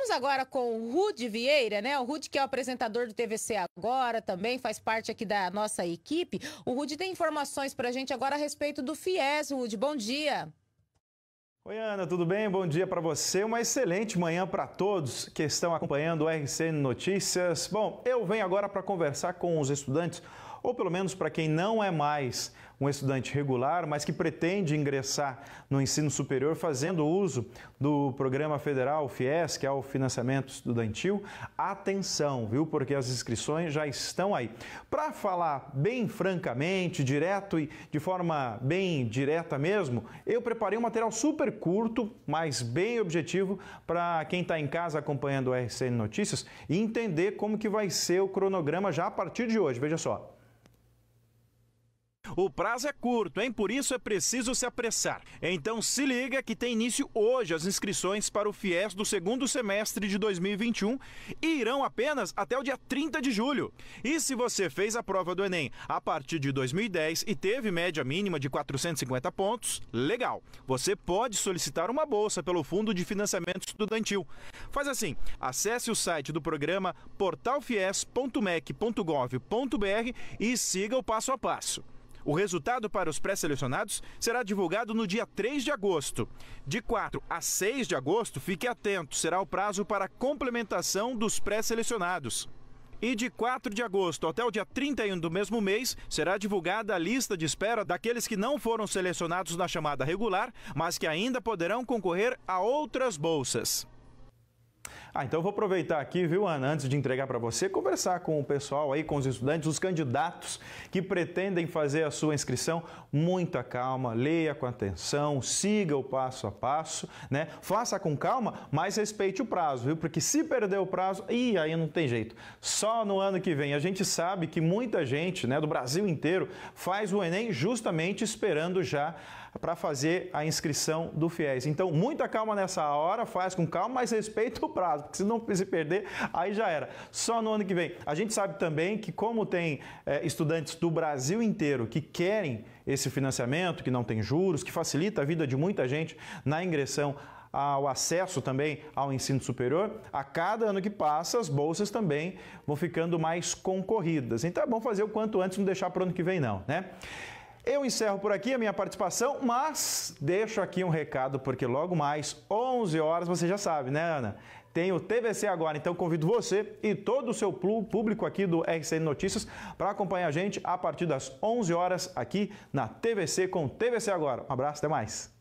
Vamos agora com o Rude Vieira, né? O Rude que é o apresentador do TVC agora, também faz parte aqui da nossa equipe. O Rude tem informações para a gente agora a respeito do FIES. Rude, bom dia. Oi, Ana, tudo bem? Bom dia para você. Uma excelente manhã para todos que estão acompanhando o RCN Notícias. Bom, eu venho agora para conversar com os estudantes, ou pelo menos para quem não é mais um estudante regular, mas que pretende ingressar no ensino superior fazendo uso do programa federal FIES, que é o financiamento estudantil, atenção, viu? Porque as inscrições já estão aí. Para falar bem francamente, direto e de forma bem direta mesmo, eu preparei um material super curto, mas bem objetivo para quem está em casa acompanhando o RCN Notícias e entender como que vai ser o cronograma já a partir de hoje. Veja só. O prazo é curto, hein? Por isso é preciso se apressar. Então se liga que tem início hoje as inscrições para o FIES do segundo semestre de 2021 e irão apenas até o dia 30 de julho. E se você fez a prova do Enem a partir de 2010 e teve média mínima de 450 pontos, legal. Você pode solicitar uma bolsa pelo Fundo de Financiamento Estudantil. Faz assim, acesse o site do programa portalfies.mec.gov.br e siga o passo a passo. O resultado para os pré-selecionados será divulgado no dia 3 de agosto. De 4 a 6 de agosto, fique atento, será o prazo para a complementação dos pré-selecionados. E de 4 de agosto até o dia 31 do mesmo mês, será divulgada a lista de espera daqueles que não foram selecionados na chamada regular, mas que ainda poderão concorrer a outras bolsas. Ah, então eu vou aproveitar aqui, viu, Ana, antes de entregar para você, conversar com o pessoal aí, com os estudantes, os candidatos que pretendem fazer a sua inscrição. Muita calma, leia com atenção, siga o passo a passo, né? Faça com calma, mas respeite o prazo, viu? Porque se perder o prazo, e aí não tem jeito. Só no ano que vem. A gente sabe que muita gente, né, do Brasil inteiro, faz o Enem justamente esperando já para fazer a inscrição do FIES. Então, muita calma nessa hora, faz com calma, mas respeita o prazo porque se não se perder, aí já era. Só no ano que vem. A gente sabe também que, como tem é, estudantes do Brasil inteiro que querem esse financiamento, que não tem juros, que facilita a vida de muita gente na ingressão ao acesso também ao ensino superior, a cada ano que passa, as bolsas também vão ficando mais concorridas. Então é bom fazer o quanto antes, não deixar para o ano que vem, não, né? Eu encerro por aqui a minha participação, mas deixo aqui um recado, porque logo mais, 11 horas, você já sabe, né, Ana? tem o TVC agora. Então convido você e todo o seu público aqui do RCN Notícias para acompanhar a gente a partir das 11 horas aqui na TVC com o TVC agora. Um abraço, até mais.